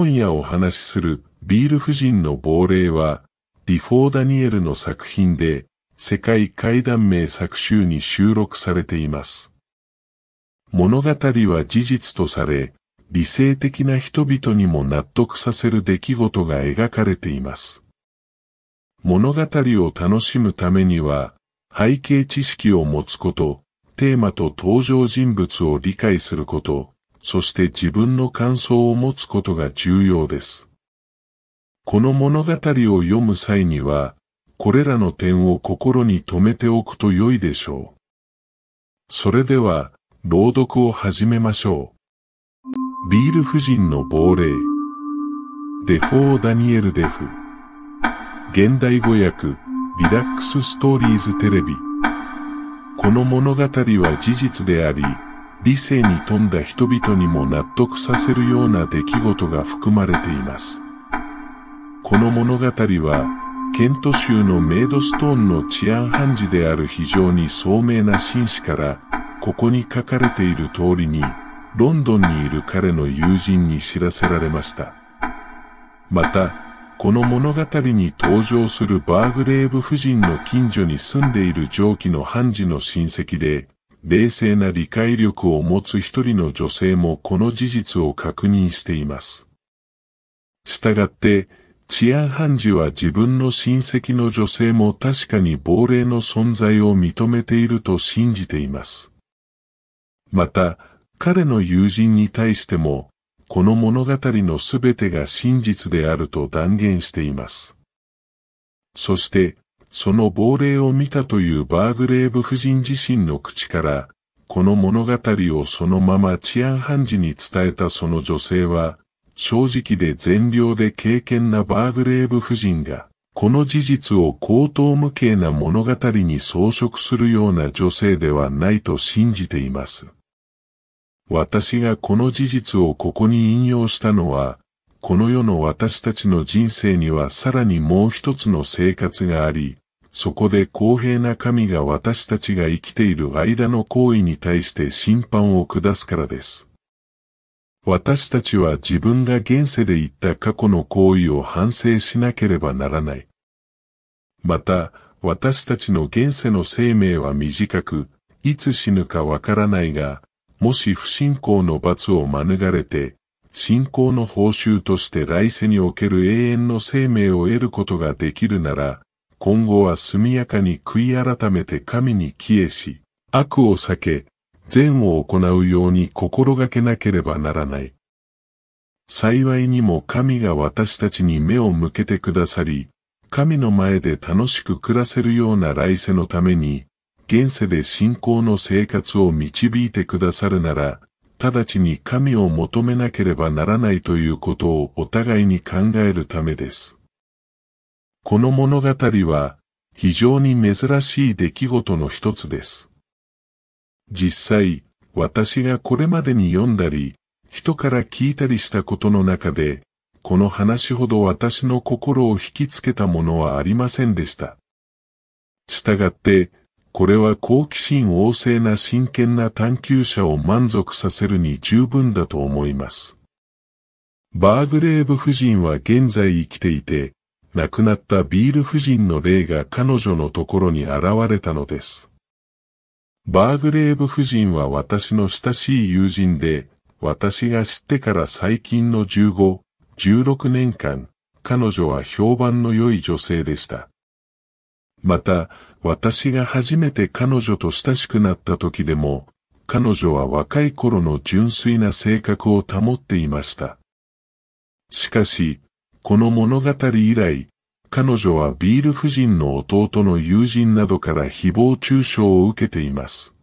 今夜お話しするビール夫人の亡霊は、ディフォー・ダニエルの作品で、世界怪談名作集に収録されています。物語は事実とされ、理性的な人々にも納得させる出来事が描かれています。物語を楽しむためには、背景知識を持つこと、テーマと登場人物を理解すること、そして自分の感想を持つことが重要です。この物語を読む際には、これらの点を心に留めておくと良いでしょう。それでは、朗読を始めましょう。ビール夫人の亡霊。デフォー・ダニエル・デフ。現代語訳、リラックス・ストーリーズ・テレビ。この物語は事実であり、理性に富んだ人々にも納得させるような出来事が含まれています。この物語は、ケント州のメイドストーンの治安判事である非常に聡明な紳士から、ここに書かれている通りに、ロンドンにいる彼の友人に知らせられました。また、この物語に登場するバーグレーブ夫人の近所に住んでいる上記の判事の親戚で、冷静な理解力を持つ一人の女性もこの事実を確認しています。従って、治安判事は自分の親戚の女性も確かに亡霊の存在を認めていると信じています。また、彼の友人に対しても、この物語のすべてが真実であると断言しています。そして、その亡霊を見たというバーグレーブ夫人自身の口から、この物語をそのまま治安判事に伝えたその女性は、正直で善良で敬虔なバーグレーブ夫人が、この事実を口頭無形な物語に装飾するような女性ではないと信じています。私がこの事実をここに引用したのは、この世の私たちの人生にはさらにもう一つの生活があり、そこで公平な神が私たちが生きている間の行為に対して審判を下すからです。私たちは自分が現世で言った過去の行為を反省しなければならない。また、私たちの現世の生命は短く、いつ死ぬかわからないが、もし不信仰の罰を免れて、信仰の報酬として来世における永遠の生命を得ることができるなら、今後は速やかに悔い改めて神に帰依し、悪を避け、善を行うように心がけなければならない。幸いにも神が私たちに目を向けてくださり、神の前で楽しく暮らせるような来世のために、現世で信仰の生活を導いてくださるなら、直ちに神を求めなければならないということをお互いに考えるためです。この物語は、非常に珍しい出来事の一つです。実際、私がこれまでに読んだり、人から聞いたりしたことの中で、この話ほど私の心を引きつけたものはありませんでした。したがって、これは好奇心旺盛な真剣な探求者を満足させるに十分だと思います。バーグレーブ夫人は現在生きていて、亡くなったビール夫人の霊が彼女のところに現れたのです。バーグレーブ夫人は私の親しい友人で、私が知ってから最近の15、16年間、彼女は評判の良い女性でした。また、私が初めて彼女と親しくなった時でも、彼女は若い頃の純粋な性格を保っていました。しかし、この物語以来、彼女はビール夫人の弟の友人などから誹謗中傷を受けています。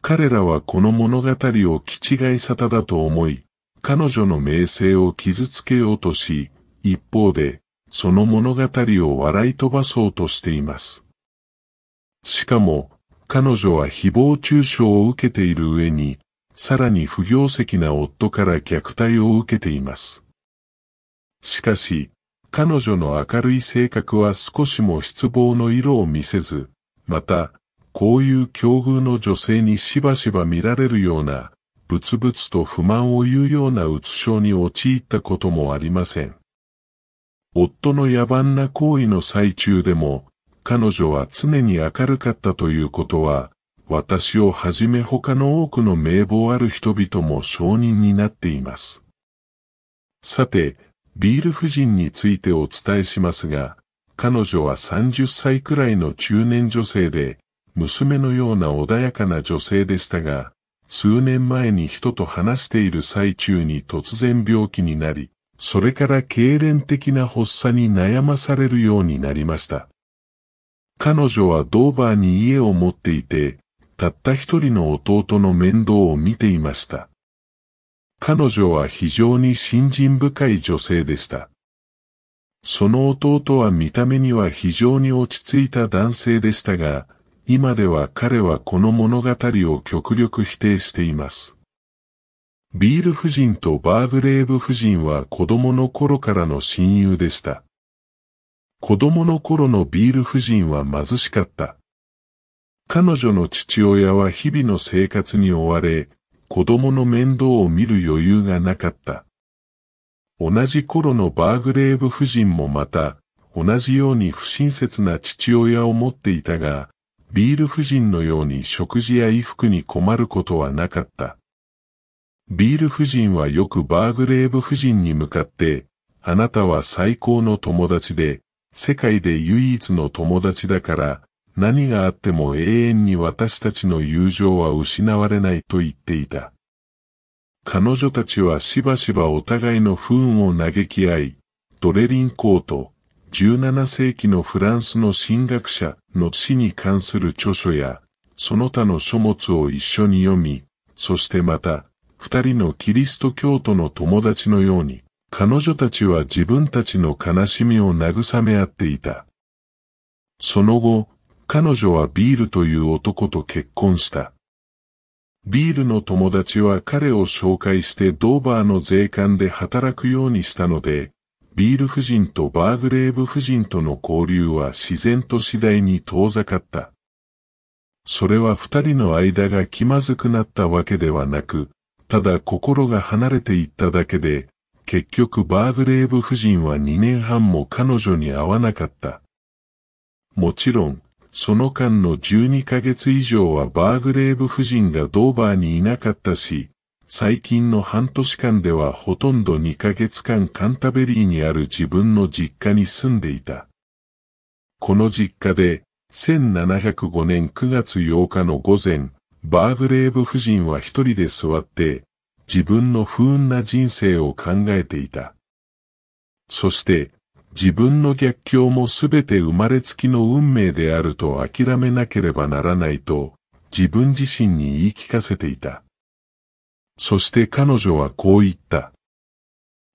彼らはこの物語を気違い沙汰だと思い、彼女の名声を傷つけようとし、一方で、その物語を笑い飛ばそうとしています。しかも、彼女は誹謗中傷を受けている上に、さらに不行績な夫から虐待を受けています。しかし、彼女の明るい性格は少しも失望の色を見せず、また、こういう境遇の女性にしばしば見られるような、ぶつぶつと不満を言うようなうつ症に陥ったこともありません。夫の野蛮な行為の最中でも、彼女は常に明るかったということは、私をはじめ他の多くの名簿ある人々も承認になっています。さて、ビール夫人についてお伝えしますが、彼女は30歳くらいの中年女性で、娘のような穏やかな女性でしたが、数年前に人と話している最中に突然病気になり、それから痙攣的な発作に悩まされるようになりました。彼女はドーバーに家を持っていて、たった一人の弟の面倒を見ていました。彼女は非常に信心深い女性でした。その弟は見た目には非常に落ち着いた男性でしたが、今では彼はこの物語を極力否定しています。ビール夫人とバーブレーブ夫人は子供の頃からの親友でした。子供の頃のビール夫人は貧しかった。彼女の父親は日々の生活に追われ、子供の面倒を見る余裕がなかった。同じ頃のバーグレーブ夫人もまた、同じように不親切な父親を持っていたが、ビール夫人のように食事や衣服に困ることはなかった。ビール夫人はよくバーグレーブ夫人に向かって、あなたは最高の友達で、世界で唯一の友達だから、何があっても永遠に私たちの友情は失われないと言っていた。彼女たちはしばしばお互いの不運を嘆き合い、ドレリンコート、17世紀のフランスの神学者の死に関する著書や、その他の書物を一緒に読み、そしてまた、二人のキリスト教徒の友達のように、彼女たちは自分たちの悲しみを慰め合っていた。その後、彼女はビールという男と結婚した。ビールの友達は彼を紹介してドーバーの税関で働くようにしたので、ビール夫人とバーグレーブ夫人との交流は自然と次第に遠ざかった。それは二人の間が気まずくなったわけではなく、ただ心が離れていっただけで、結局バーグレーブ夫人は2年半も彼女に会わなかった。もちろん、その間の12ヶ月以上はバーグレーブ夫人がドーバーにいなかったし、最近の半年間ではほとんど2ヶ月間カンタベリーにある自分の実家に住んでいた。この実家で、1705年9月8日の午前、バーグレーブ夫人は一人で座って、自分の不運な人生を考えていた。そして、自分の逆境もすべて生まれつきの運命であると諦めなければならないと、自分自身に言い聞かせていた。そして彼女はこう言った。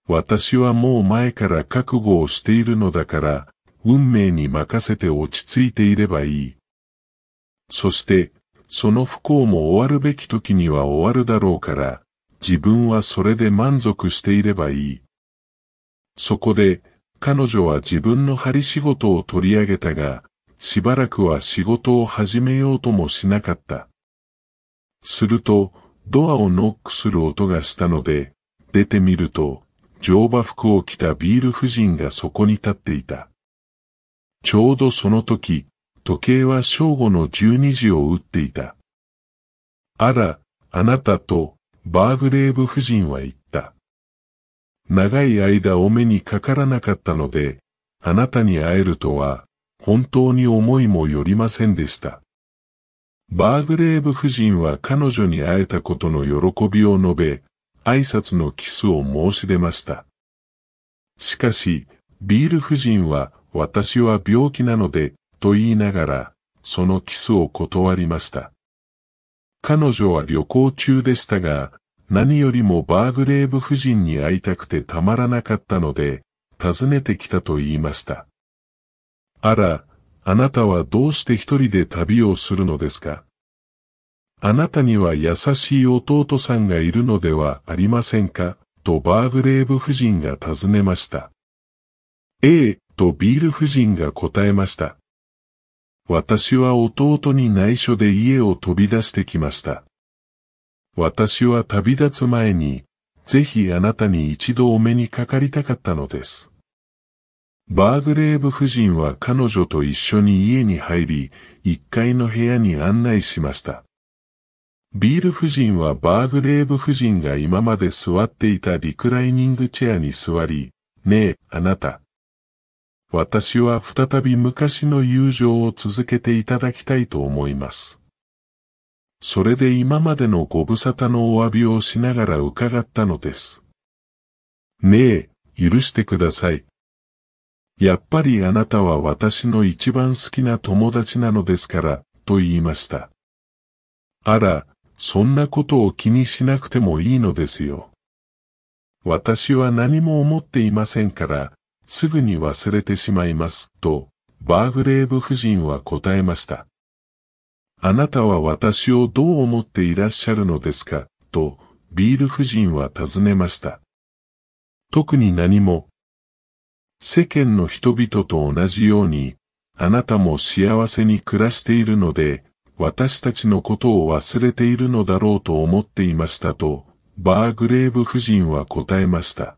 私はもう前から覚悟をしているのだから、運命に任せて落ち着いていればいい。そして、その不幸も終わるべき時には終わるだろうから、自分はそれで満足していればいい。そこで、彼女は自分の針仕事を取り上げたが、しばらくは仕事を始めようともしなかった。すると、ドアをノックする音がしたので、出てみると、乗馬服を着たビール夫人がそこに立っていた。ちょうどその時、時計は正午の12時を打っていた。あら、あなたと、バーグレーブ夫人は言った。長い間お目にかからなかったので、あなたに会えるとは、本当に思いもよりませんでした。バーグレーブ夫人は彼女に会えたことの喜びを述べ、挨拶のキスを申し出ました。しかし、ビール夫人は、私は病気なので、と言いながら、そのキスを断りました。彼女は旅行中でしたが、何よりもバーグレーブ夫人に会いたくてたまらなかったので、訪ねてきたと言いました。あら、あなたはどうして一人で旅をするのですかあなたには優しい弟さんがいるのではありませんかとバーグレーブ夫人が尋ねました。ええ、とビール夫人が答えました。私は弟に内緒で家を飛び出してきました。私は旅立つ前に、ぜひあなたに一度お目にかかりたかったのです。バーグレーブ夫人は彼女と一緒に家に入り、一階の部屋に案内しました。ビール夫人はバーグレーブ夫人が今まで座っていたリクライニングチェアに座り、ねえ、あなた。私は再び昔の友情を続けていただきたいと思います。それで今までのご無沙汰のお詫びをしながら伺ったのです。ねえ、許してください。やっぱりあなたは私の一番好きな友達なのですから、と言いました。あら、そんなことを気にしなくてもいいのですよ。私は何も思っていませんから、すぐに忘れてしまいます、と、バーグレーブ夫人は答えました。あなたは私をどう思っていらっしゃるのですか、と、ビール夫人は尋ねました。特に何も。世間の人々と同じように、あなたも幸せに暮らしているので、私たちのことを忘れているのだろうと思っていましたと、バーグレーブ夫人は答えました。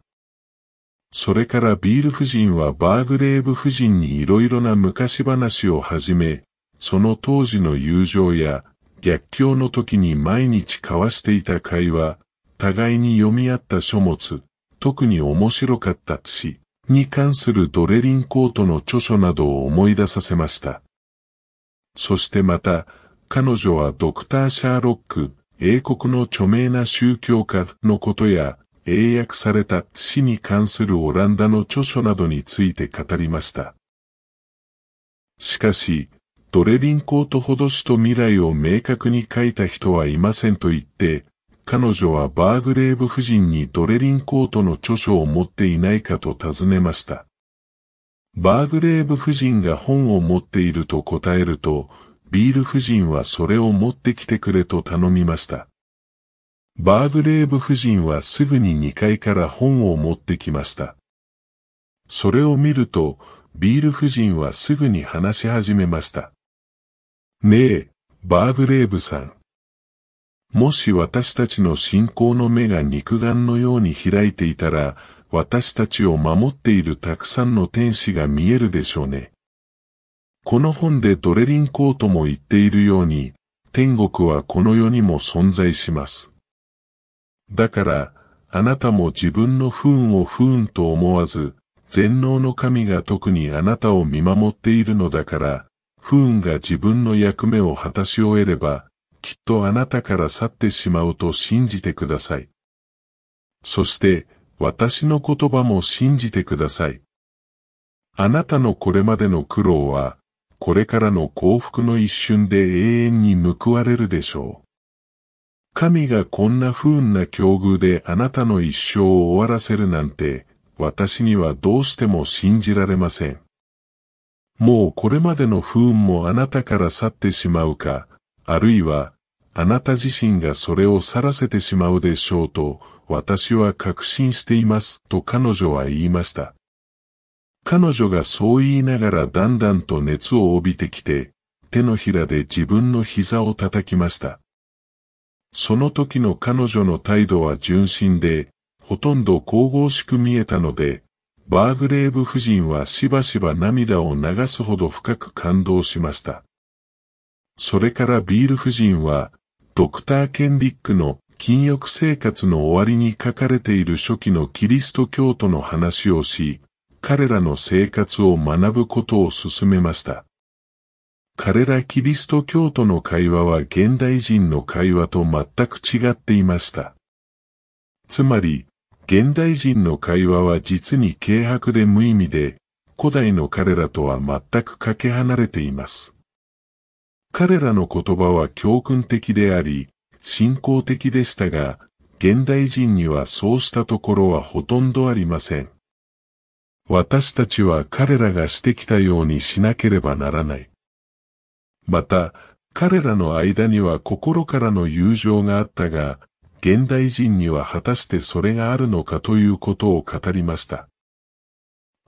それからビール夫人はバーグレーブ夫人に色々な昔話を始め、その当時の友情や逆境の時に毎日交わしていた会話、互いに読み合った書物、特に面白かった詩に関するドレリンコートの著書などを思い出させました。そしてまた、彼女はドクター・シャーロック、英国の著名な宗教家のことや、英訳された詩に関するオランダの著書などについて語りました。しかし、ドレリンコートほど死と未来を明確に書いた人はいませんと言って、彼女はバーグレーブ夫人にドレリンコートの著書を持っていないかと尋ねました。バーグレーブ夫人が本を持っていると答えると、ビール夫人はそれを持ってきてくれと頼みました。バーグレーブ夫人はすぐに2階から本を持ってきました。それを見ると、ビール夫人はすぐに話し始めました。ねえ、バーグレーブさん。もし私たちの信仰の目が肉眼のように開いていたら、私たちを守っているたくさんの天使が見えるでしょうね。この本でドレリンコートも言っているように、天国はこの世にも存在します。だから、あなたも自分の不運を不運と思わず、全能の神が特にあなたを見守っているのだから、不運が自分の役目を果たし終えれば、きっとあなたから去ってしまうと信じてください。そして、私の言葉も信じてください。あなたのこれまでの苦労は、これからの幸福の一瞬で永遠に報われるでしょう。神がこんな不運な境遇であなたの一生を終わらせるなんて、私にはどうしても信じられません。もうこれまでの不運もあなたから去ってしまうか、あるいは、あなた自身がそれを去らせてしまうでしょうと、私は確信しています、と彼女は言いました。彼女がそう言いながらだんだんと熱を帯びてきて、手のひらで自分の膝を叩きました。その時の彼女の態度は純真で、ほとんど神々しく見えたので、バーグレーブ夫人はしばしば涙を流すほど深く感動しました。それからビール夫人は、ドクター・ケンリックの禁欲生活の終わりに書かれている初期のキリスト教徒の話をし、彼らの生活を学ぶことを勧めました。彼らキリスト教徒の会話は現代人の会話と全く違っていました。つまり、現代人の会話は実に軽薄で無意味で、古代の彼らとは全くかけ離れています。彼らの言葉は教訓的であり、信仰的でしたが、現代人にはそうしたところはほとんどありません。私たちは彼らがしてきたようにしなければならない。また、彼らの間には心からの友情があったが、現代人には果たしてそれがあるのかということを語りました。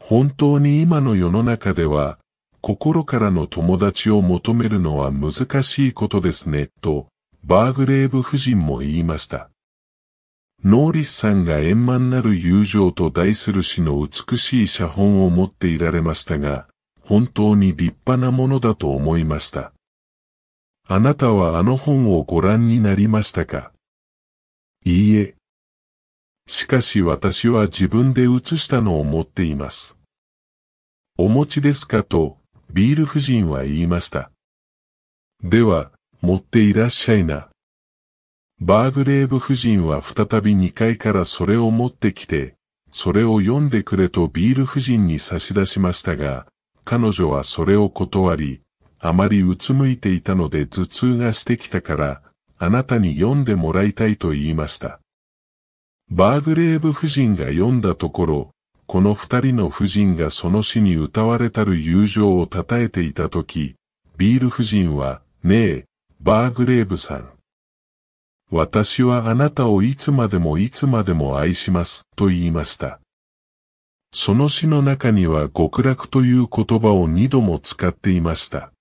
本当に今の世の中では、心からの友達を求めるのは難しいことですね、と、バーグレーブ夫人も言いました。ノーリスさんが円満なる友情と題する詩の美しい写本を持っていられましたが、本当に立派なものだと思いました。あなたはあの本をご覧になりましたかいいえ。しかし私は自分で写したのを持っています。お持ちですかと、ビール夫人は言いました。では、持っていらっしゃいな。バーグレーブ夫人は再び2階からそれを持ってきて、それを読んでくれとビール夫人に差し出しましたが、彼女はそれを断り、あまりうつむいていたので頭痛がしてきたから、あなたに読んでもらいたいと言いました。バーグレーブ夫人が読んだところ、この二人の夫人がその詩に歌われたる友情を称えていたとき、ビール夫人は、ねえ、バーグレーブさん。私はあなたをいつまでもいつまでも愛します、と言いました。その詩の中には極楽という言葉を二度も使っていました。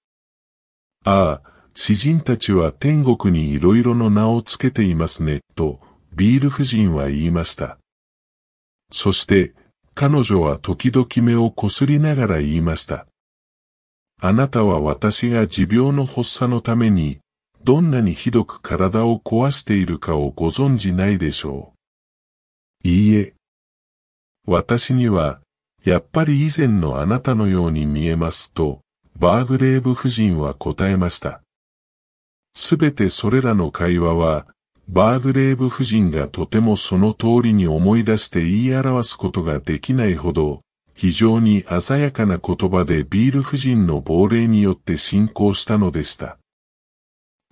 ああ、詩人たちは天国に色々の名をつけていますね、と、ビール夫人は言いました。そして、彼女は時々目をこすりながら言いました。あなたは私が持病の発作のために、どんなにひどく体を壊しているかをご存じないでしょう。いいえ。私には、やっぱり以前のあなたのように見えますと、バーグレーブ夫人は答えました。すべてそれらの会話は、バーグレーブ夫人がとてもその通りに思い出して言い表すことができないほど、非常に鮮やかな言葉でビール夫人の亡霊によって進行したのでした。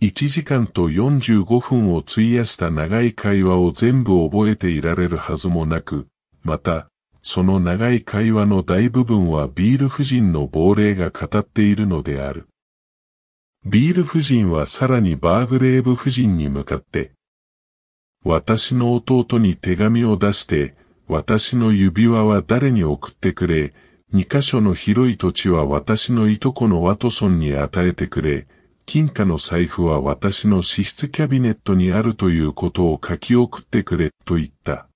1時間と45分を費やした長い会話を全部覚えていられるはずもなく、また、その長い会話の大部分はビール夫人の亡霊が語っているのである。ビール夫人はさらにバーグレーブ夫人に向かって、私の弟に手紙を出して、私の指輪は誰に送ってくれ、二箇所の広い土地は私のいとこのワトソンに与えてくれ、金貨の財布は私の支出キャビネットにあるということを書き送ってくれ、と言った。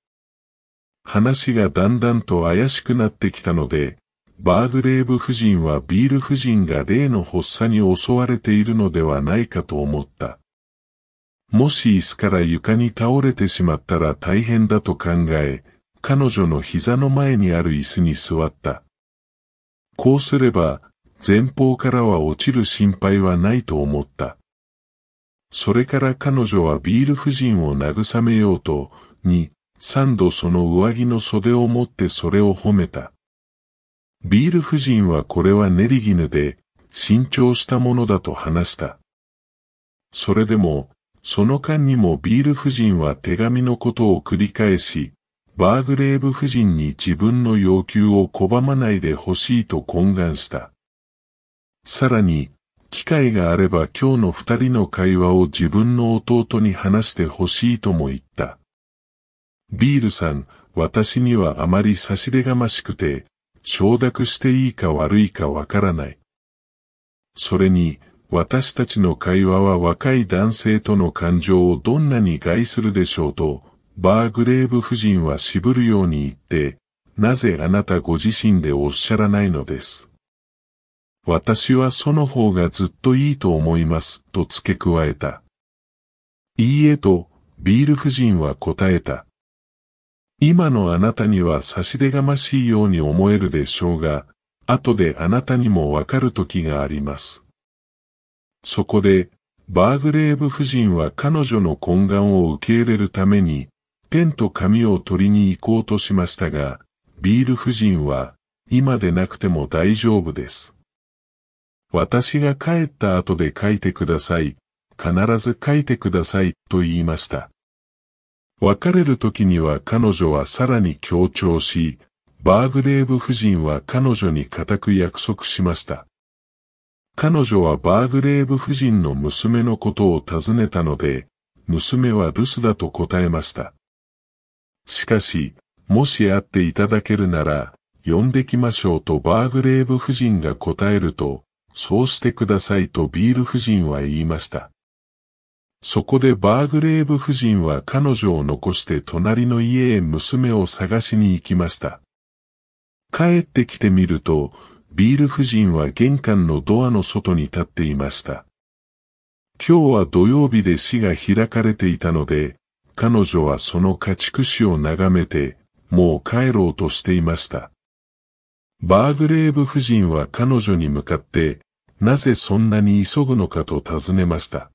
話がだんだんと怪しくなってきたので、バーグレーブ夫人はビール夫人が例の発作に襲われているのではないかと思った。もし椅子から床に倒れてしまったら大変だと考え、彼女の膝の前にある椅子に座った。こうすれば、前方からは落ちる心配はないと思った。それから彼女はビール夫人を慰めようと、に、三度その上着の袖を持ってそれを褒めた。ビール夫人はこれはネリギヌで、新調したものだと話した。それでも、その間にもビール夫人は手紙のことを繰り返し、バーグレーブ夫人に自分の要求を拒まないでほしいと懇願した。さらに、機会があれば今日の二人の会話を自分の弟に話してほしいとも言った。ビールさん、私にはあまり差し出がましくて、承諾していいか悪いかわからない。それに、私たちの会話は若い男性との感情をどんなに害するでしょうと、バーグレーブ夫人は渋るように言って、なぜあなたご自身でおっしゃらないのです。私はその方がずっといいと思います、と付け加えた。いいえと、ビール夫人は答えた。今のあなたには差し出がましいように思えるでしょうが、後であなたにもわかる時があります。そこで、バーグレーブ夫人は彼女の懇願を受け入れるために、ペンと紙を取りに行こうとしましたが、ビール夫人は、今でなくても大丈夫です。私が帰った後で書いてください。必ず書いてください、と言いました。別れる時には彼女はさらに強調し、バーグレーブ夫人は彼女に固く約束しました。彼女はバーグレーブ夫人の娘のことを尋ねたので、娘は留守だと答えました。しかし、もし会っていただけるなら、呼んできましょうとバーグレーブ夫人が答えると、そうしてくださいとビール夫人は言いました。そこでバーグレーブ夫人は彼女を残して隣の家へ娘を探しに行きました。帰ってきてみると、ビール夫人は玄関のドアの外に立っていました。今日は土曜日で市が開かれていたので、彼女はその家畜市を眺めて、もう帰ろうとしていました。バーグレーブ夫人は彼女に向かって、なぜそんなに急ぐのかと尋ねました。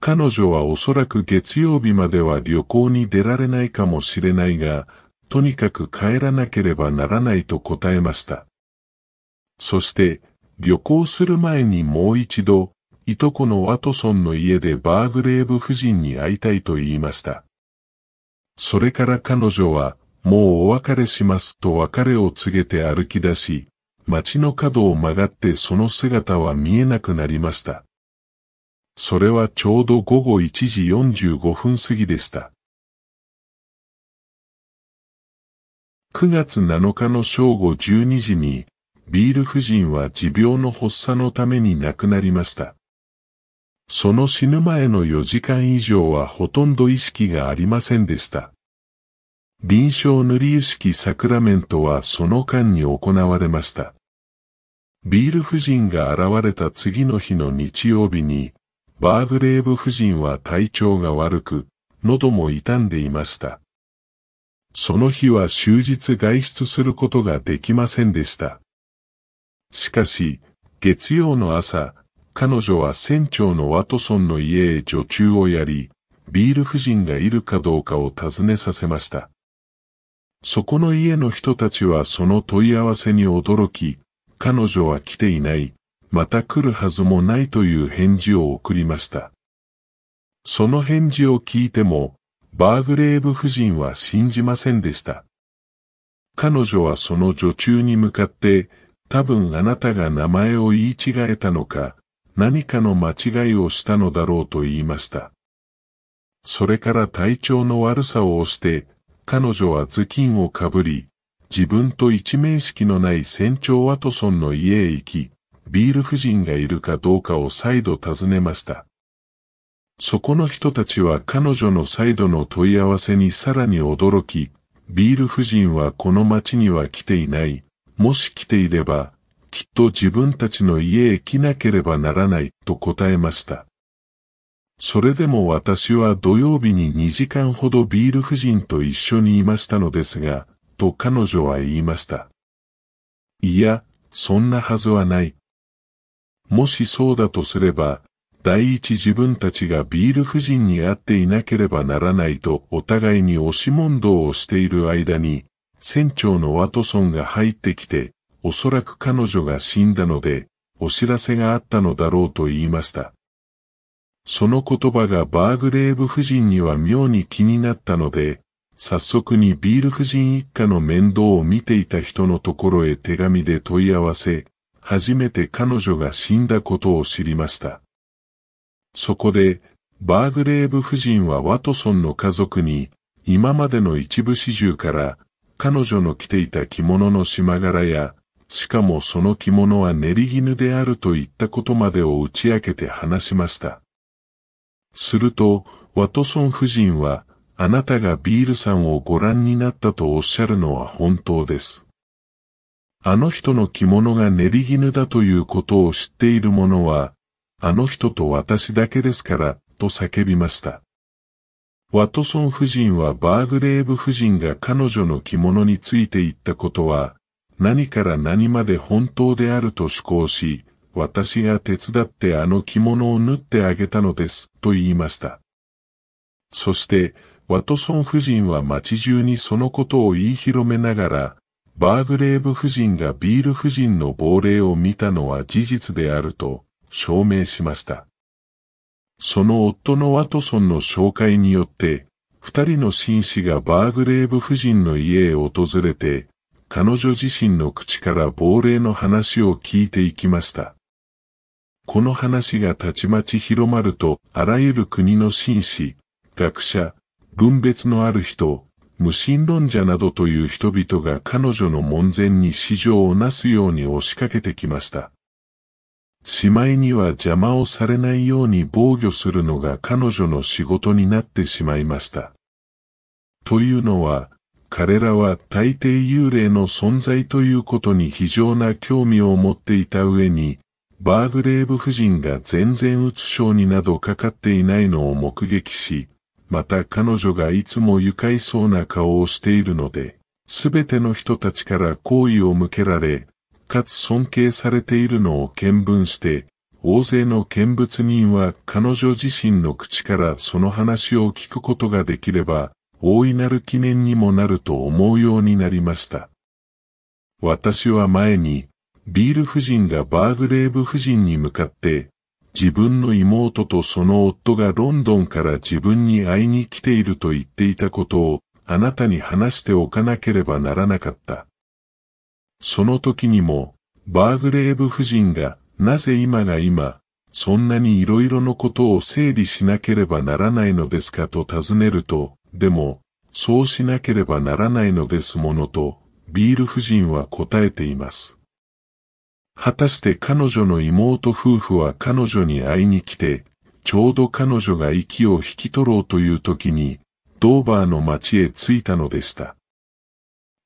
彼女はおそらく月曜日までは旅行に出られないかもしれないが、とにかく帰らなければならないと答えました。そして、旅行する前にもう一度、いとこのワトソンの家でバーグレーブ夫人に会いたいと言いました。それから彼女は、もうお別れしますと別れを告げて歩き出し、街の角を曲がってその姿は見えなくなりました。それはちょうど午後1時45分過ぎでした。9月7日の正午12時に、ビール夫人は持病の発作のために亡くなりました。その死ぬ前の4時間以上はほとんど意識がありませんでした。臨床塗り式サクラメントはその間に行われました。ビール夫人が現れた次の日の日曜日に、バーグレーブ夫人は体調が悪く、喉も痛んでいました。その日は終日外出することができませんでした。しかし、月曜の朝、彼女は船長のワトソンの家へ女中をやり、ビール夫人がいるかどうかを尋ねさせました。そこの家の人たちはその問い合わせに驚き、彼女は来ていない、また来るはずもないという返事を送りました。その返事を聞いても、バーグレーブ夫人は信じませんでした。彼女はその女中に向かって、多分あなたが名前を言い違えたのか、何かの間違いをしたのだろうと言いました。それから体調の悪さを押して、彼女は頭巾をかぶり、自分と一面識のない船長ワトソンの家へ行き、ビール夫人がいるかどうかを再度尋ねました。そこの人たちは彼女の再度の問い合わせにさらに驚き、ビール夫人はこの町には来ていない。もし来ていれば、きっと自分たちの家へ来なければならないと答えました。それでも私は土曜日に2時間ほどビール夫人と一緒にいましたのですが、と彼女は言いました。いや、そんなはずはない。もしそうだとすれば、第一自分たちがビール夫人に会っていなければならないとお互いに押し問答をしている間に、船長のワトソンが入ってきて、おそらく彼女が死んだので、お知らせがあったのだろうと言いました。その言葉がバーグレーブ夫人には妙に気になったので、早速にビール夫人一家の面倒を見ていた人のところへ手紙で問い合わせ、初めて彼女が死んだことを知りました。そこで、バーグレーブ夫人はワトソンの家族に、今までの一部始終から、彼女の着ていた着物の縞柄や、しかもその着物は練り絹であるといったことまでを打ち明けて話しました。すると、ワトソン夫人は、あなたがビールさんをご覧になったとおっしゃるのは本当です。あの人の着物が練り絹だということを知っている者は、あの人と私だけですから、と叫びました。ワトソン夫人はバーグレーブ夫人が彼女の着物について言ったことは、何から何まで本当であると主向し、私が手伝ってあの着物を縫ってあげたのです、と言いました。そして、ワトソン夫人は街中にそのことを言い広めながら、バーグレーブ夫人がビール夫人の亡霊を見たのは事実であると証明しました。その夫のワトソンの紹介によって、二人の紳士がバーグレーブ夫人の家へ訪れて、彼女自身の口から亡霊の話を聞いていきました。この話がたちまち広まると、あらゆる国の紳士、学者、分別のある人、無神論者などという人々が彼女の門前に市場をなすように押しかけてきました。しまいには邪魔をされないように防御するのが彼女の仕事になってしまいました。というのは、彼らは大抵幽霊の存在ということに非常な興味を持っていた上に、バーグレーブ夫人が全然うつ症になどかかっていないのを目撃し、また彼女がいつも愉快そうな顔をしているので、すべての人たちから好意を向けられ、かつ尊敬されているのを見聞して、大勢の見物人は彼女自身の口からその話を聞くことができれば、大いなる記念にもなると思うようになりました。私は前に、ビール夫人がバーグレーブ夫人に向かって、自分の妹とその夫がロンドンから自分に会いに来ていると言っていたことを、あなたに話しておかなければならなかった。その時にも、バーグレーブ夫人が、なぜ今が今、そんなに色々のことを整理しなければならないのですかと尋ねると、でも、そうしなければならないのですものと、ビール夫人は答えています。果たして彼女の妹夫婦は彼女に会いに来て、ちょうど彼女が息を引き取ろうという時に、ドーバーの町へ着いたのでした。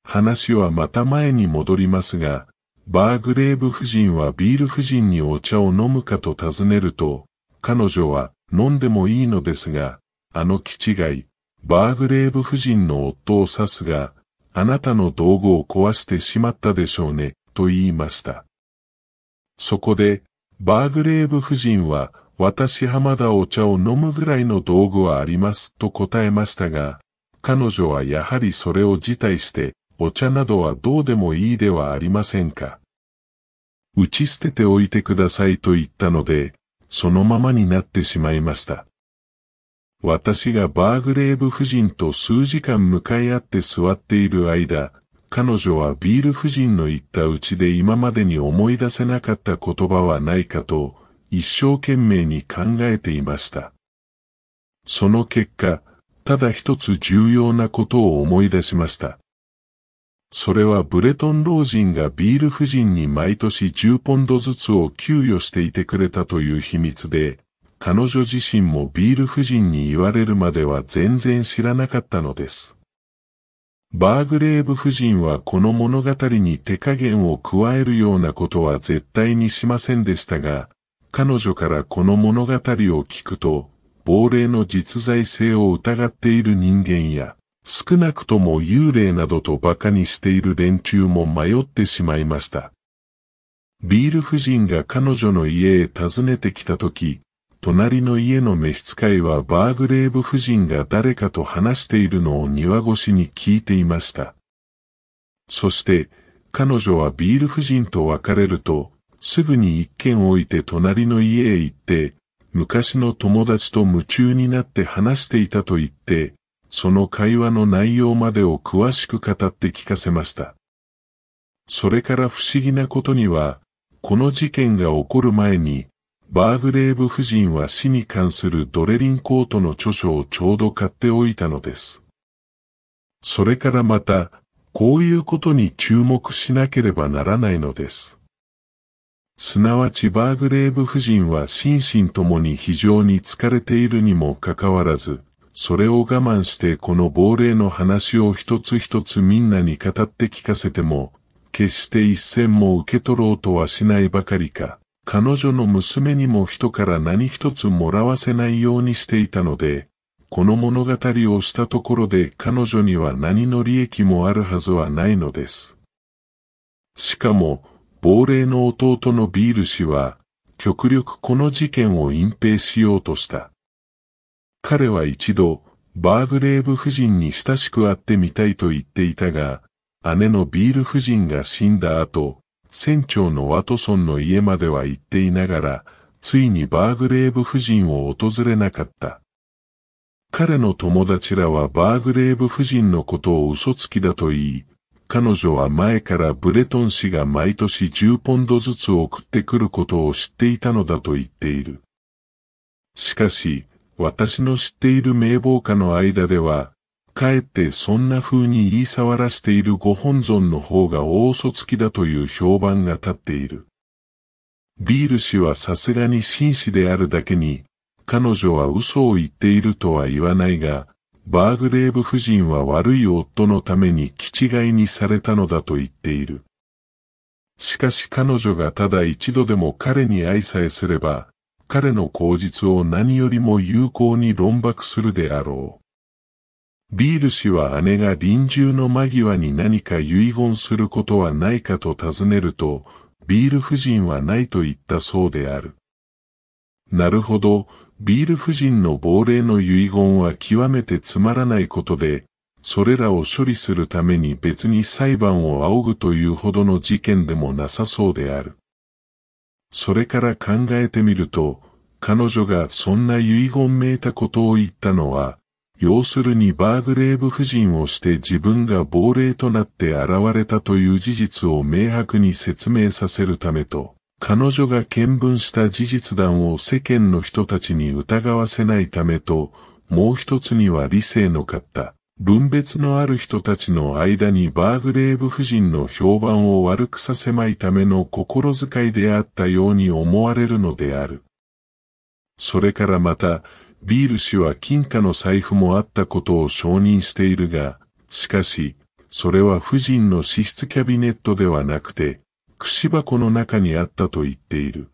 話はまた前に戻りますが、バーグレーブ夫人はビール夫人にお茶を飲むかと尋ねると、彼女は飲んでもいいのですが、あの気違い、バーグレーブ夫人の夫を指すが、あなたの道具を壊してしまったでしょうね、と言いました。そこで、バーグレーブ夫人は、私はまだお茶を飲むぐらいの道具はありますと答えましたが、彼女はやはりそれを辞退して、お茶などはどうでもいいではありませんか。打ち捨てておいてくださいと言ったので、そのままになってしまいました。私がバーグレーブ夫人と数時間向かい合って座っている間、彼女はビール夫人の言ったうちで今までに思い出せなかった言葉はないかと、一生懸命に考えていました。その結果、ただ一つ重要なことを思い出しました。それはブレトン老人がビール夫人に毎年10ポンドずつを給与していてくれたという秘密で、彼女自身もビール夫人に言われるまでは全然知らなかったのです。バーグレーブ夫人はこの物語に手加減を加えるようなことは絶対にしませんでしたが、彼女からこの物語を聞くと、亡霊の実在性を疑っている人間や、少なくとも幽霊などと馬鹿にしている連中も迷ってしまいました。ビール夫人が彼女の家へ訪ねてきたとき、隣の家の召使いはバーグレーブ夫人が誰かと話しているのを庭越しに聞いていました。そして、彼女はビール夫人と別れると、すぐに一軒置いて隣の家へ行って、昔の友達と夢中になって話していたと言って、その会話の内容までを詳しく語って聞かせました。それから不思議なことには、この事件が起こる前に、バーグレーブ夫人は死に関するドレリンコートの著書をちょうど買っておいたのです。それからまた、こういうことに注目しなければならないのです。すなわちバーグレーブ夫人は心身ともに非常に疲れているにもかかわらず、それを我慢してこの亡霊の話を一つ一つみんなに語って聞かせても、決して一銭も受け取ろうとはしないばかりか、彼女の娘にも人から何一つもらわせないようにしていたので、この物語をしたところで彼女には何の利益もあるはずはないのです。しかも、亡霊の弟のビール氏は、極力この事件を隠蔽しようとした。彼は一度、バーグレーブ夫人に親しく会ってみたいと言っていたが、姉のビール夫人が死んだ後、船長のワトソンの家までは行っていながら、ついにバーグレーブ夫人を訪れなかった。彼の友達らはバーグレーブ夫人のことを嘘つきだと言い、彼女は前からブレトン氏が毎年10ポンドずつ送ってくることを知っていたのだと言っている。しかし、私の知っている名簿家の間では、かえってそんな風に言い触らしているご本尊の方が大嘘つきだという評判が立っている。ビール氏はさすがに紳士であるだけに、彼女は嘘を言っているとは言わないが、バーグレーブ夫人は悪い夫のために気違いにされたのだと言っている。しかし彼女がただ一度でも彼に愛さえすれば、彼の口実を何よりも有効に論爆するであろう。ビール氏は姉が臨終の間際に何か遺言することはないかと尋ねると、ビール夫人はないと言ったそうである。なるほど、ビール夫人の亡霊の遺言は極めてつまらないことで、それらを処理するために別に裁判を仰ぐというほどの事件でもなさそうである。それから考えてみると、彼女がそんな遺言めいたことを言ったのは、要するにバーグレーブ夫人をして自分が亡霊となって現れたという事実を明白に説明させるためと、彼女が見聞した事実談を世間の人たちに疑わせないためと、もう一つには理性のかった、分別のある人たちの間にバーグレーブ夫人の評判を悪くさせまいための心遣いであったように思われるのである。それからまた、ビール氏は金貨の財布もあったことを承認しているが、しかし、それは夫人の支出キャビネットではなくて、串箱の中にあったと言っている。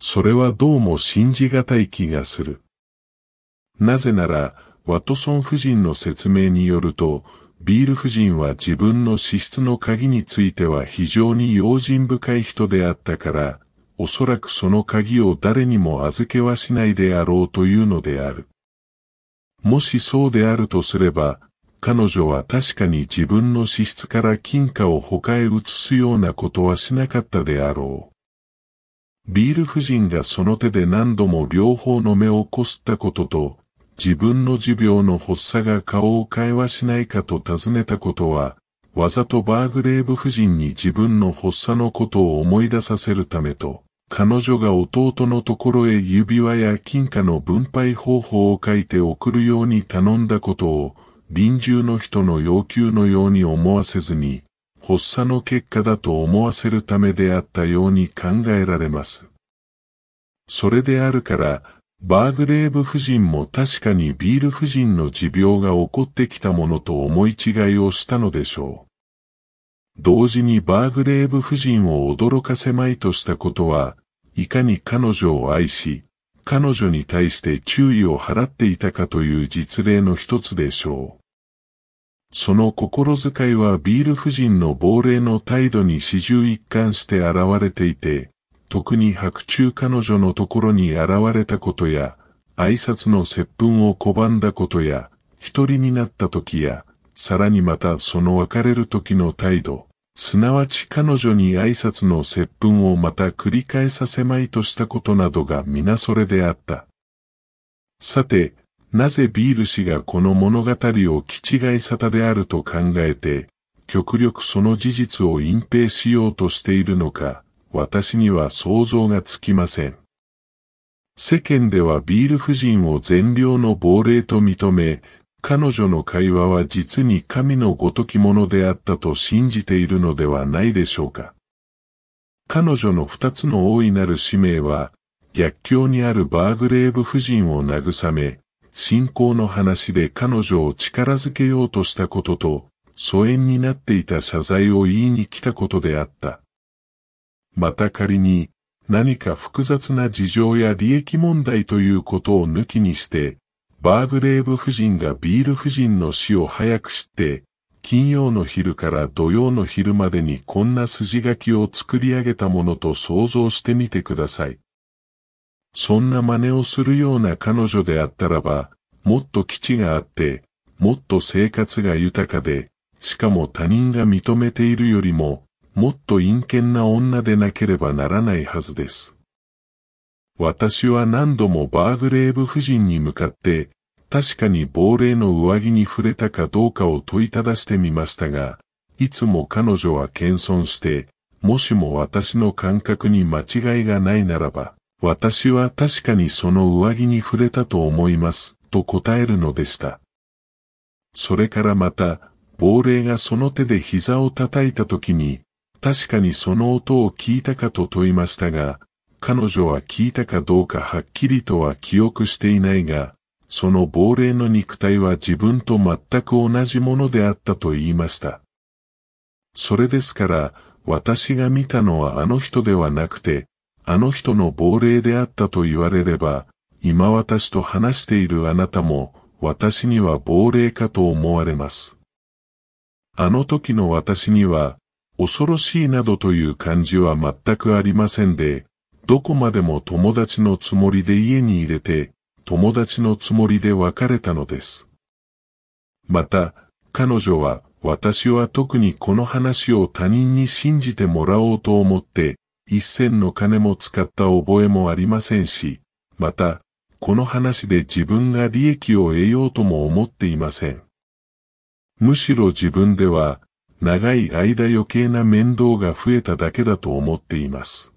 それはどうも信じがたい気がする。なぜなら、ワトソン夫人の説明によると、ビール夫人は自分の資質の鍵については非常に用心深い人であったから、おそらくその鍵を誰にも預けはしないであろうというのである。もしそうであるとすれば、彼女は確かに自分の資質から金貨を他へ移すようなことはしなかったであろう。ビール夫人がその手で何度も両方の目をこすったことと、自分の持病の発作が顔を変えはしないかと尋ねたことは、わざとバーグレーブ夫人に自分の発作のことを思い出させるためと、彼女が弟のところへ指輪や金貨の分配方法を書いて送るように頼んだことを、臨終の人の要求のように思わせずに、発作の結果だと思わせるためであったように考えられます。それであるから、バーグレーブ夫人も確かにビール夫人の持病が起こってきたものと思い違いをしたのでしょう。同時にバーグレーブ夫人を驚かせまいとしたことは、いかに彼女を愛し、彼女に対して注意を払っていたかという実例の一つでしょう。その心遣いはビール夫人の亡霊の態度に始終一貫して現れていて、特に白昼彼女のところに現れたことや、挨拶の接吻を拒んだことや、一人になった時や、さらにまたその別れる時の態度、すなわち彼女に挨拶の接吻をまた繰り返させまいとしたことなどが皆それであった。さて、なぜビール氏がこの物語を気違い沙汰であると考えて、極力その事実を隠蔽しようとしているのか、私には想像がつきません。世間ではビール夫人を善良の亡霊と認め、彼女の会話は実に神のごときものであったと信じているのではないでしょうか。彼女の二つの大いなる使命は、逆境にあるバーグレーブ夫人を慰め、信仰の話で彼女を力づけようとしたことと、疎遠になっていた謝罪を言いに来たことであった。また仮に、何か複雑な事情や利益問題ということを抜きにして、バーグレーブ夫人がビール夫人の死を早く知って、金曜の昼から土曜の昼までにこんな筋書きを作り上げたものと想像してみてください。そんな真似をするような彼女であったらば、もっと基地があって、もっと生活が豊かで、しかも他人が認めているよりも、もっと陰険な女でなければならないはずです。私は何度もバーグレーブ夫人に向かって、確かに亡霊の上着に触れたかどうかを問いただしてみましたが、いつも彼女は謙遜して、もしも私の感覚に間違いがないならば、私は確かにその上着に触れたと思います、と答えるのでした。それからまた、亡霊がその手で膝を叩いた時に、確かにその音を聞いたかと問いましたが、彼女は聞いたかどうかはっきりとは記憶していないが、その亡霊の肉体は自分と全く同じものであったと言いました。それですから、私が見たのはあの人ではなくて、あの人の亡霊であったと言われれば、今私と話しているあなたも、私には亡霊かと思われます。あの時の私には、恐ろしいなどという感じは全くありませんで、どこまでも友達のつもりで家に入れて、友達のつもりで別れたのです。また、彼女は、私は特にこの話を他人に信じてもらおうと思って、一銭の金も使った覚えもありませんし、また、この話で自分が利益を得ようとも思っていません。むしろ自分では、長い間余計な面倒が増えただけだと思っています。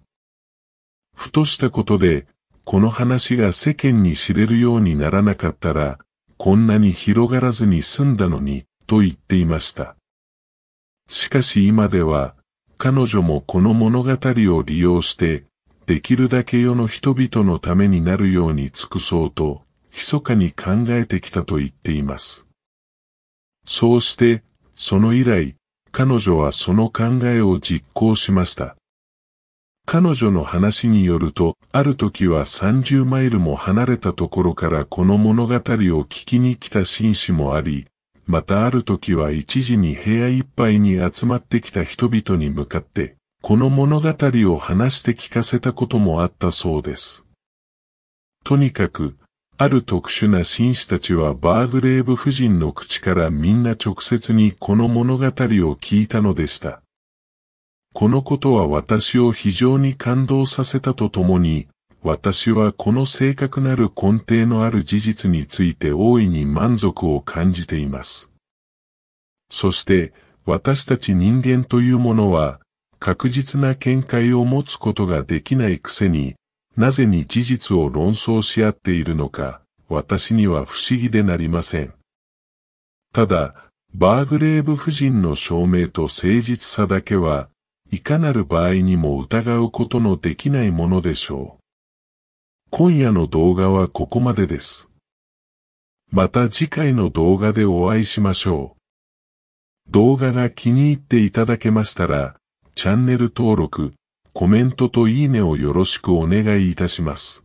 ふとしたことで、この話が世間に知れるようにならなかったら、こんなに広がらずに済んだのに、と言っていました。しかし今では、彼女もこの物語を利用して、できるだけ世の人々のためになるように尽くそうと、密かに考えてきたと言っています。そうして、その以来、彼女はその考えを実行しました。彼女の話によると、ある時は30マイルも離れたところからこの物語を聞きに来た紳士もあり、またある時は一時に部屋いっぱいに集まってきた人々に向かって、この物語を話して聞かせたこともあったそうです。とにかく、ある特殊な紳士たちはバーグレーブ夫人の口からみんな直接にこの物語を聞いたのでした。このことは私を非常に感動させたとともに、私はこの正確なる根底のある事実について大いに満足を感じています。そして、私たち人間というものは、確実な見解を持つことができないくせに、なぜに事実を論争し合っているのか、私には不思議でなりません。ただ、バーグレーブ夫人の証明と誠実さだけは、いかなる場合にも疑うことのできないものでしょう。今夜の動画はここまでです。また次回の動画でお会いしましょう。動画が気に入っていただけましたら、チャンネル登録、コメントといいねをよろしくお願いいたします。